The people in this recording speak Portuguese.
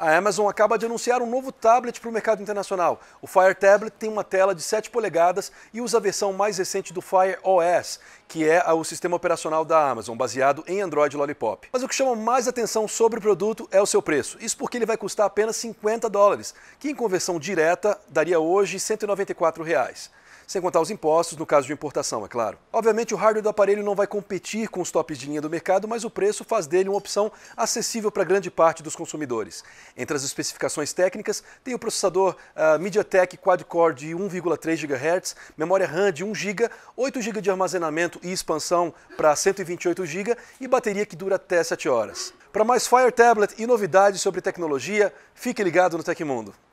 A Amazon acaba de anunciar um novo tablet para o mercado internacional. O Fire Tablet tem uma tela de 7 polegadas e usa a versão mais recente do Fire OS, que é o sistema operacional da Amazon, baseado em Android Lollipop. Mas o que chama mais atenção sobre o produto é o seu preço. Isso porque ele vai custar apenas 50 dólares, que em conversão direta daria hoje R$ 194. Reais sem contar os impostos, no caso de importação, é claro. Obviamente, o hardware do aparelho não vai competir com os tops de linha do mercado, mas o preço faz dele uma opção acessível para grande parte dos consumidores. Entre as especificações técnicas, tem o processador uh, MediaTek Quad-Core de 1,3 GHz, memória RAM de 1 GB, 8 GB de armazenamento e expansão para 128 GB e bateria que dura até 7 horas. Para mais Fire Tablet e novidades sobre tecnologia, fique ligado no Tecmundo.